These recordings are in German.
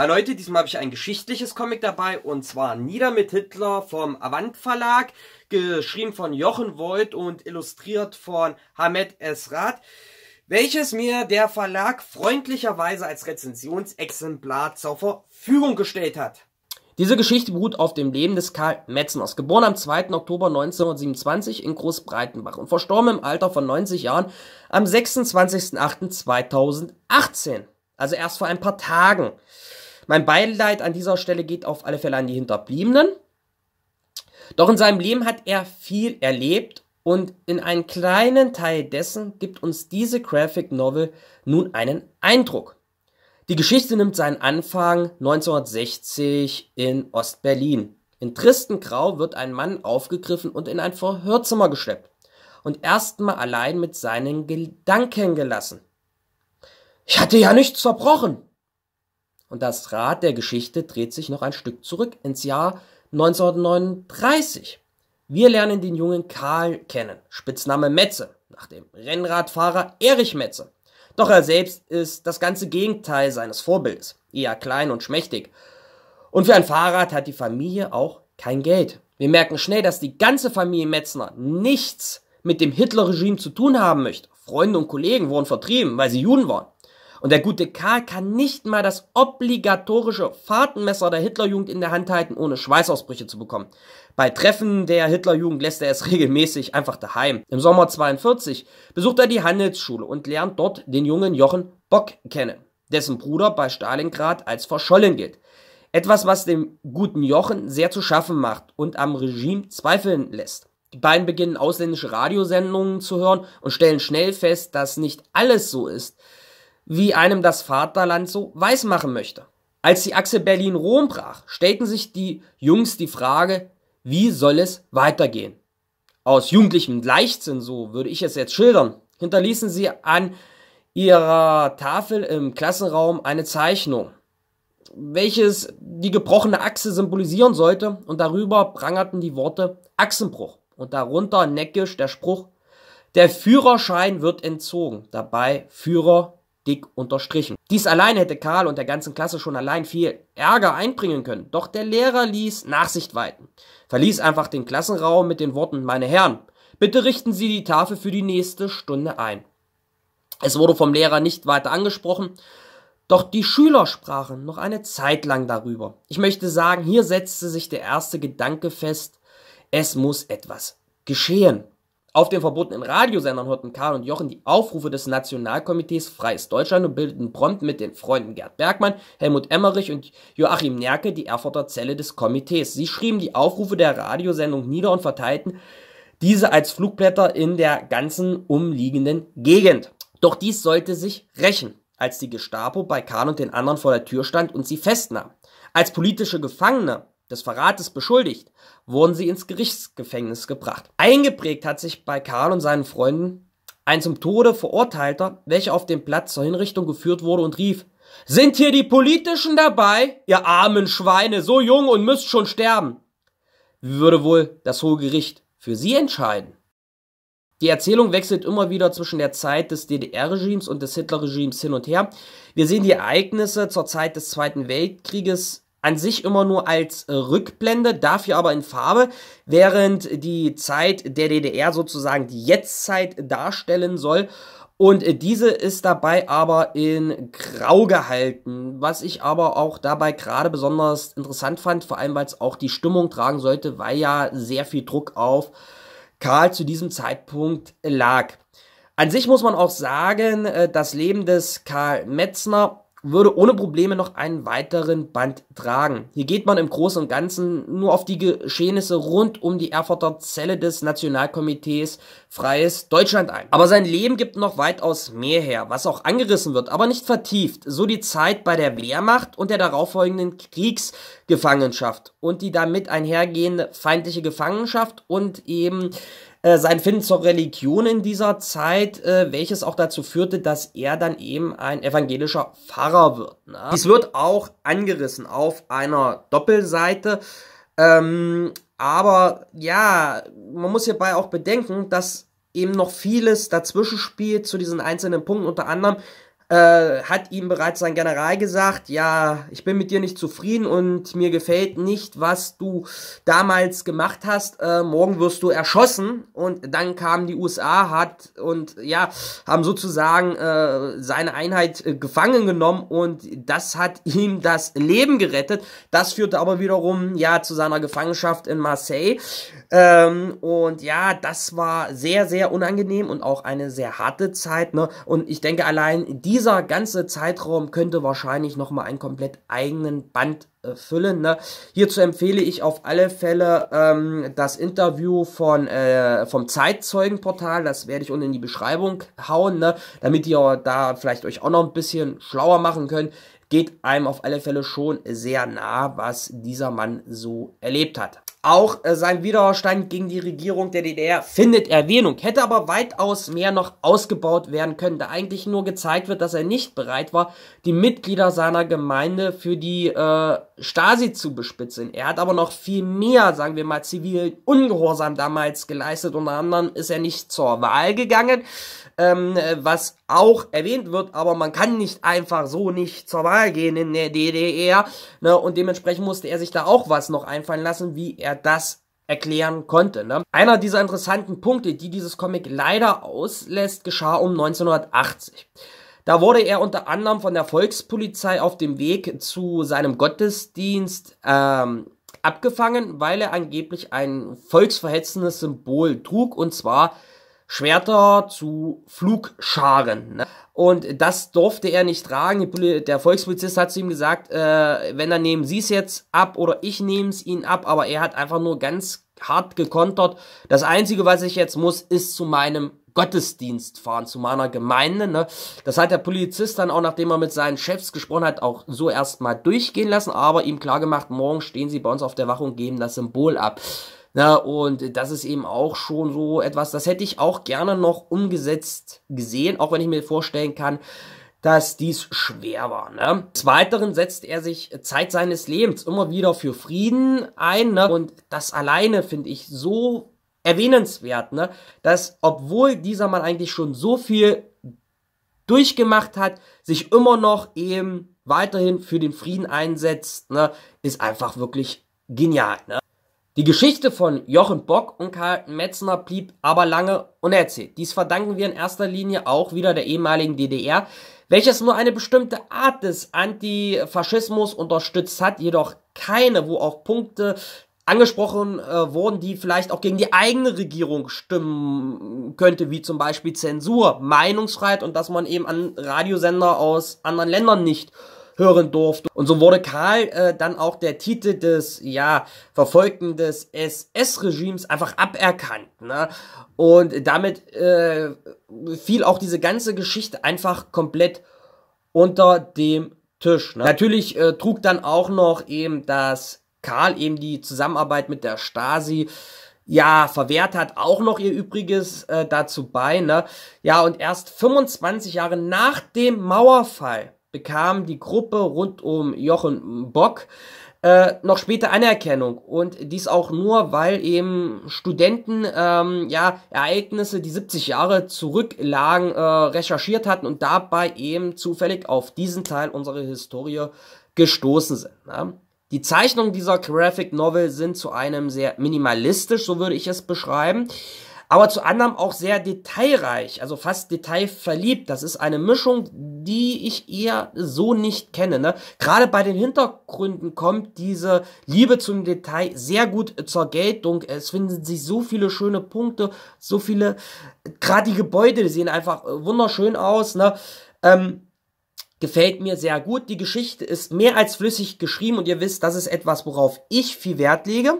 Hallo Leute, diesmal habe ich ein geschichtliches Comic dabei und zwar Nieder mit Hitler vom Avant Verlag, geschrieben von Jochen Voigt und illustriert von Hamed Esrat, welches mir der Verlag freundlicherweise als Rezensionsexemplar zur Verfügung gestellt hat. Diese Geschichte beruht auf dem Leben des Karl Metzners, geboren am 2. Oktober 1927 in Großbreitenbach und verstorben im Alter von 90 Jahren am 26.08.2018, also erst vor ein paar Tagen. Mein Beileid an dieser Stelle geht auf alle Fälle an die Hinterbliebenen. Doch in seinem Leben hat er viel erlebt und in einen kleinen Teil dessen gibt uns diese Graphic Novel nun einen Eindruck. Die Geschichte nimmt seinen Anfang 1960 in Ostberlin. In tristen Grau wird ein Mann aufgegriffen und in ein Verhörzimmer geschleppt und erstmal allein mit seinen Gedanken gelassen. Ich hatte ja nichts verbrochen, und das Rad der Geschichte dreht sich noch ein Stück zurück ins Jahr 1939. Wir lernen den jungen Karl kennen, Spitzname Metze, nach dem Rennradfahrer Erich Metze. Doch er selbst ist das ganze Gegenteil seines Vorbildes, eher klein und schmächtig. Und für ein Fahrrad hat die Familie auch kein Geld. Wir merken schnell, dass die ganze Familie Metzner nichts mit dem Hitlerregime zu tun haben möchte. Freunde und Kollegen wurden vertrieben, weil sie Juden waren. Und der gute Karl kann nicht mal das obligatorische Fahrtenmesser der Hitlerjugend in der Hand halten, ohne Schweißausbrüche zu bekommen. Bei Treffen der Hitlerjugend lässt er es regelmäßig einfach daheim. Im Sommer 42 besucht er die Handelsschule und lernt dort den jungen Jochen Bock kennen, dessen Bruder bei Stalingrad als verschollen gilt. Etwas, was dem guten Jochen sehr zu schaffen macht und am Regime zweifeln lässt. Die beiden beginnen ausländische Radiosendungen zu hören und stellen schnell fest, dass nicht alles so ist, wie einem das Vaterland so weiß machen möchte. Als die Achse Berlin-Rom brach, stellten sich die Jungs die Frage, wie soll es weitergehen? Aus jugendlichem Leichtsinn, so würde ich es jetzt schildern, hinterließen sie an ihrer Tafel im Klassenraum eine Zeichnung, welches die gebrochene Achse symbolisieren sollte, und darüber prangerten die Worte Achsenbruch und darunter neckisch der Spruch, der Führerschein wird entzogen, dabei Führer dick unterstrichen. Dies allein hätte Karl und der ganzen Klasse schon allein viel Ärger einbringen können, doch der Lehrer ließ Nachsicht weiten, verließ einfach den Klassenraum mit den Worten Meine Herren, bitte richten Sie die Tafel für die nächste Stunde ein. Es wurde vom Lehrer nicht weiter angesprochen, doch die Schüler sprachen noch eine Zeit lang darüber. Ich möchte sagen, hier setzte sich der erste Gedanke fest, es muss etwas geschehen. Auf den verbotenen Radiosendern hörten Karl und Jochen die Aufrufe des Nationalkomitees Freies Deutschland und bildeten prompt mit den Freunden Gerd Bergmann, Helmut Emmerich und Joachim Nerke die Erfurter Zelle des Komitees. Sie schrieben die Aufrufe der Radiosendung nieder und verteilten diese als Flugblätter in der ganzen umliegenden Gegend. Doch dies sollte sich rächen, als die Gestapo bei Karl und den anderen vor der Tür stand und sie festnahm. Als politische Gefangene des Verrates beschuldigt, wurden sie ins Gerichtsgefängnis gebracht. Eingeprägt hat sich bei Karl und seinen Freunden ein zum Tode verurteilter, welcher auf dem Platz zur Hinrichtung geführt wurde und rief, sind hier die Politischen dabei? Ihr armen Schweine, so jung und müsst schon sterben. Wie würde wohl das Hohe Gericht für sie entscheiden? Die Erzählung wechselt immer wieder zwischen der Zeit des DDR-Regimes und des Hitler-Regimes hin und her. Wir sehen die Ereignisse zur Zeit des Zweiten Weltkrieges an sich immer nur als äh, Rückblende, dafür aber in Farbe, während die Zeit der DDR sozusagen die Jetztzeit darstellen soll. Und äh, diese ist dabei aber in Grau gehalten, was ich aber auch dabei gerade besonders interessant fand, vor allem weil es auch die Stimmung tragen sollte, weil ja sehr viel Druck auf Karl zu diesem Zeitpunkt lag. An sich muss man auch sagen, äh, das Leben des Karl Metzner würde ohne Probleme noch einen weiteren Band tragen. Hier geht man im Großen und Ganzen nur auf die Geschehnisse rund um die Erfurter Zelle des Nationalkomitees Freies Deutschland ein. Aber sein Leben gibt noch weitaus mehr her, was auch angerissen wird, aber nicht vertieft. So die Zeit bei der Wehrmacht und der darauffolgenden Kriegsgefangenschaft und die damit einhergehende feindliche Gefangenschaft und eben äh, sein Finden zur Religion in dieser Zeit, äh, welches auch dazu führte, dass er dann eben ein evangelischer Pfarrer wird. Ne? Dies wird auch angerissen auf einer Doppelseite. Ähm, aber ja, man muss hierbei auch bedenken, dass eben noch vieles dazwischen spielt zu diesen einzelnen Punkten. Unter anderem äh, hat ihm bereits sein General gesagt, ja, ich bin mit dir nicht zufrieden und mir gefällt nicht, was du damals gemacht hast. Äh, morgen wirst du erschossen. Und dann kamen die USA, hat und ja, haben sozusagen äh, seine Einheit äh, gefangen genommen und das hat ihm das Leben gerettet. Das führte aber wiederum ja zu seiner Gefangenschaft in Marseille. Ähm, und ja, das war sehr, sehr unangenehm und auch eine sehr harte Zeit. Ne? Und ich denke allein diese dieser ganze Zeitraum könnte wahrscheinlich nochmal einen komplett eigenen Band äh, füllen. Ne? Hierzu empfehle ich auf alle Fälle ähm, das Interview von, äh, vom Zeitzeugenportal. Das werde ich unten in die Beschreibung hauen, ne? damit ihr da vielleicht euch auch noch ein bisschen schlauer machen könnt. Geht einem auf alle Fälle schon sehr nah, was dieser Mann so erlebt hat. Auch äh, sein Widerstand gegen die Regierung der DDR findet Erwähnung, hätte aber weitaus mehr noch ausgebaut werden können, da eigentlich nur gezeigt wird, dass er nicht bereit war, die Mitglieder seiner Gemeinde für die äh, Stasi zu bespitzeln. Er hat aber noch viel mehr, sagen wir mal, zivilen Ungehorsam damals geleistet. Unter anderem ist er nicht zur Wahl gegangen, ähm, was auch erwähnt wird, aber man kann nicht einfach so nicht zur Wahl gehen in der DDR. Ne? Und dementsprechend musste er sich da auch was noch einfallen lassen, wie er das erklären konnte. Ne? Einer dieser interessanten Punkte, die dieses Comic leider auslässt, geschah um 1980. Da wurde er unter anderem von der Volkspolizei auf dem Weg zu seinem Gottesdienst ähm, abgefangen, weil er angeblich ein volksverhetzendes Symbol trug und zwar Schwerter zu Flugscharen. Ne? Und das durfte er nicht tragen. Der Volkspolizist hat zu ihm gesagt, äh, wenn dann nehmen Sie es jetzt ab oder ich nehme es Ihnen ab, aber er hat einfach nur ganz hart gekontert. Das Einzige, was ich jetzt muss, ist zu meinem Gottesdienst fahren zu meiner Gemeinde. Ne? Das hat der Polizist dann auch, nachdem er mit seinen Chefs gesprochen hat, auch so erstmal durchgehen lassen, aber ihm klargemacht, morgen stehen sie bei uns auf der Wache und geben das Symbol ab. Na, und das ist eben auch schon so etwas, das hätte ich auch gerne noch umgesetzt gesehen, auch wenn ich mir vorstellen kann, dass dies schwer war. Ne? Des Weiteren setzt er sich Zeit seines Lebens immer wieder für Frieden ein. Ne? Und das alleine finde ich so erwähnenswert, ne? dass obwohl dieser Mann eigentlich schon so viel durchgemacht hat, sich immer noch eben weiterhin für den Frieden einsetzt, ne? ist einfach wirklich genial. Ne? Die Geschichte von Jochen Bock und Karl Metzner blieb aber lange unerzählt. Dies verdanken wir in erster Linie auch wieder der ehemaligen DDR, welches nur eine bestimmte Art des Antifaschismus unterstützt hat, jedoch keine, wo auch Punkte angesprochen äh, wurden, die vielleicht auch gegen die eigene Regierung stimmen könnte, wie zum Beispiel Zensur, Meinungsfreiheit und dass man eben an Radiosender aus anderen Ländern nicht hören durfte. Und so wurde Karl äh, dann auch der Titel des, ja, Verfolgten des SS-Regimes einfach aberkannt. Ne? Und damit äh, fiel auch diese ganze Geschichte einfach komplett unter dem Tisch. Ne? Natürlich äh, trug dann auch noch eben das Karl eben die Zusammenarbeit mit der Stasi ja, verwehrt hat auch noch ihr Übriges äh, dazu bei, ne? Ja, und erst 25 Jahre nach dem Mauerfall bekam die Gruppe rund um Jochen Bock äh, noch später Anerkennung und dies auch nur, weil eben Studenten ähm, ja Ereignisse, die 70 Jahre zurücklagen, äh, recherchiert hatten und dabei eben zufällig auf diesen Teil unserer Historie gestoßen sind. Ne? Die Zeichnungen dieser Graphic Novel sind zu einem sehr minimalistisch, so würde ich es beschreiben, aber zu anderem auch sehr detailreich, also fast detailverliebt. Das ist eine Mischung, die ich eher so nicht kenne. Ne? Gerade bei den Hintergründen kommt diese Liebe zum Detail sehr gut zur Geltung. Es finden sich so viele schöne Punkte, so viele, äh, gerade die Gebäude, die sehen einfach äh, wunderschön aus. Ne? Ähm, gefällt mir sehr gut. Die Geschichte ist mehr als flüssig geschrieben und ihr wisst, das ist etwas, worauf ich viel Wert lege.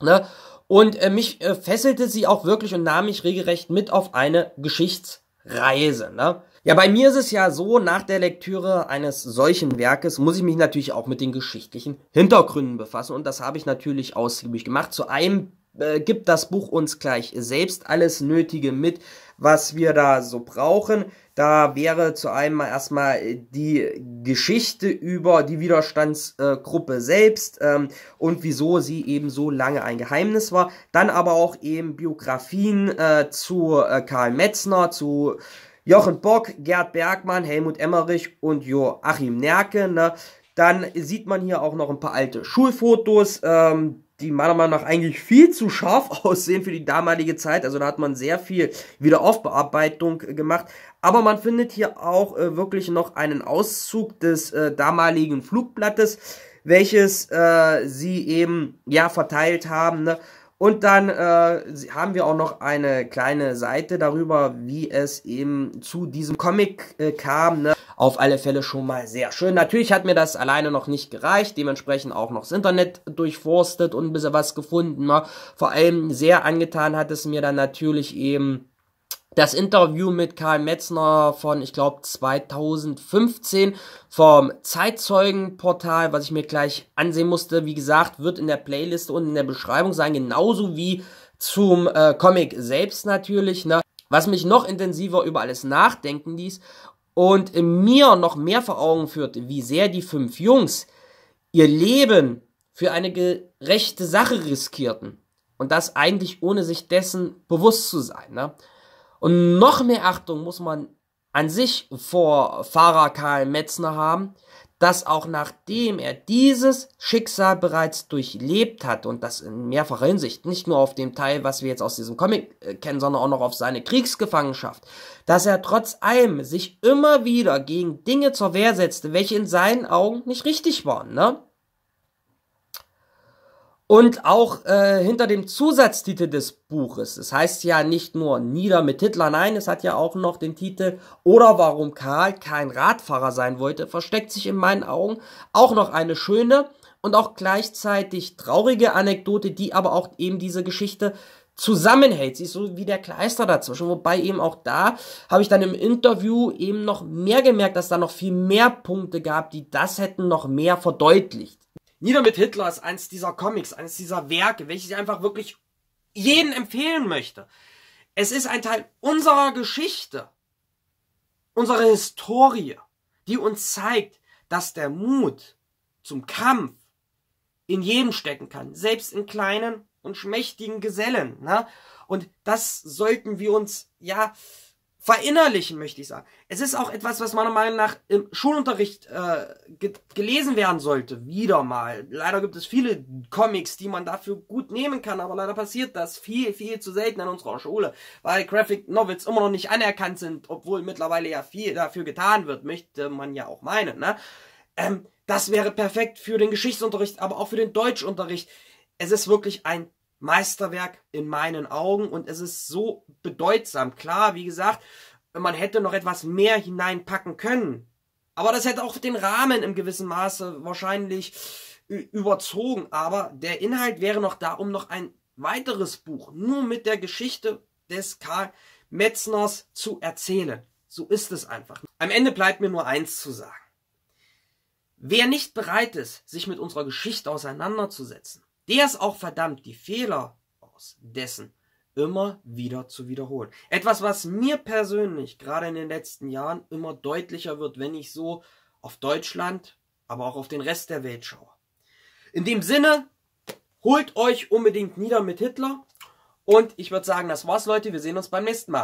Ne? Und äh, mich äh, fesselte sie auch wirklich und nahm mich regelrecht mit auf eine Geschichtsreise. Ne? Ja, bei mir ist es ja so, nach der Lektüre eines solchen Werkes muss ich mich natürlich auch mit den geschichtlichen Hintergründen befassen und das habe ich natürlich ausgiebig gemacht. Zu einem äh, gibt das Buch uns gleich selbst alles Nötige mit, was wir da so brauchen. Da wäre zu einem erstmal äh, die Geschichte über die Widerstandsgruppe selbst ähm, und wieso sie eben so lange ein Geheimnis war. Dann aber auch eben Biografien äh, zu äh, Karl Metzner, zu Jochen Bock, Gerd Bergmann, Helmut Emmerich und Joachim Nerke. Ne? Dann sieht man hier auch noch ein paar alte Schulfotos. Ähm, die meiner Meinung nach eigentlich viel zu scharf aussehen für die damalige Zeit. Also da hat man sehr viel Wiederaufbearbeitung gemacht. Aber man findet hier auch äh, wirklich noch einen Auszug des äh, damaligen Flugblattes, welches äh, sie eben ja verteilt haben. Ne? Und dann äh, haben wir auch noch eine kleine Seite darüber, wie es eben zu diesem Comic äh, kam. Ne? Auf alle Fälle schon mal sehr schön. Natürlich hat mir das alleine noch nicht gereicht, dementsprechend auch noch das Internet durchforstet und ein bisschen was gefunden. Ne? Vor allem sehr angetan hat es mir dann natürlich eben das Interview mit Karl Metzner von, ich glaube, 2015 vom Zeitzeugenportal, was ich mir gleich ansehen musste. Wie gesagt, wird in der Playlist und in der Beschreibung sein, genauso wie zum äh, Comic selbst natürlich, ne? Was mich noch intensiver über alles nachdenken ließ und mir noch mehr vor Augen führt, wie sehr die fünf Jungs ihr Leben für eine gerechte Sache riskierten. Und das eigentlich ohne sich dessen bewusst zu sein. Ne? Und noch mehr Achtung muss man an sich vor Fahrer Karl Metzner haben, dass auch nachdem er dieses Schicksal bereits durchlebt hat und das in mehrfacher Hinsicht, nicht nur auf dem Teil, was wir jetzt aus diesem Comic äh, kennen, sondern auch noch auf seine Kriegsgefangenschaft, dass er trotz allem sich immer wieder gegen Dinge zur Wehr setzte, welche in seinen Augen nicht richtig waren, ne? Und auch äh, hinter dem Zusatztitel des Buches. Es das heißt ja nicht nur Nieder mit Hitler, nein, es hat ja auch noch den Titel Oder warum Karl kein Radfahrer sein wollte, versteckt sich in meinen Augen auch noch eine schöne und auch gleichzeitig traurige Anekdote, die aber auch eben diese Geschichte zusammenhält. Sie ist so wie der Kleister dazwischen. Wobei eben auch da habe ich dann im Interview eben noch mehr gemerkt, dass da noch viel mehr Punkte gab, die das hätten noch mehr verdeutlicht. Nieder mit Hitler ist eines dieser Comics, eines dieser Werke, welches ich einfach wirklich jeden empfehlen möchte. Es ist ein Teil unserer Geschichte, unserer Historie, die uns zeigt, dass der Mut zum Kampf in jedem stecken kann, selbst in kleinen und schmächtigen Gesellen. Ne? Und das sollten wir uns ja verinnerlichen, möchte ich sagen. Es ist auch etwas, was meiner Meinung nach im Schulunterricht äh, ge gelesen werden sollte. Wieder mal. Leider gibt es viele Comics, die man dafür gut nehmen kann, aber leider passiert das viel, viel zu selten in unserer Schule, weil Graphic Novels immer noch nicht anerkannt sind, obwohl mittlerweile ja viel dafür getan wird, möchte man ja auch meinen. Ne? Ähm, das wäre perfekt für den Geschichtsunterricht, aber auch für den Deutschunterricht. Es ist wirklich ein Meisterwerk in meinen Augen und es ist so bedeutsam. Klar, wie gesagt, man hätte noch etwas mehr hineinpacken können. Aber das hätte auch den Rahmen im gewissen Maße wahrscheinlich überzogen. Aber der Inhalt wäre noch da, um noch ein weiteres Buch nur mit der Geschichte des Karl Metzners zu erzählen. So ist es einfach. Am Ende bleibt mir nur eins zu sagen. Wer nicht bereit ist, sich mit unserer Geschichte auseinanderzusetzen, der ist auch verdammt, die Fehler aus dessen immer wieder zu wiederholen. Etwas, was mir persönlich gerade in den letzten Jahren immer deutlicher wird, wenn ich so auf Deutschland, aber auch auf den Rest der Welt schaue. In dem Sinne, holt euch unbedingt nieder mit Hitler. Und ich würde sagen, das war's, Leute. Wir sehen uns beim nächsten Mal.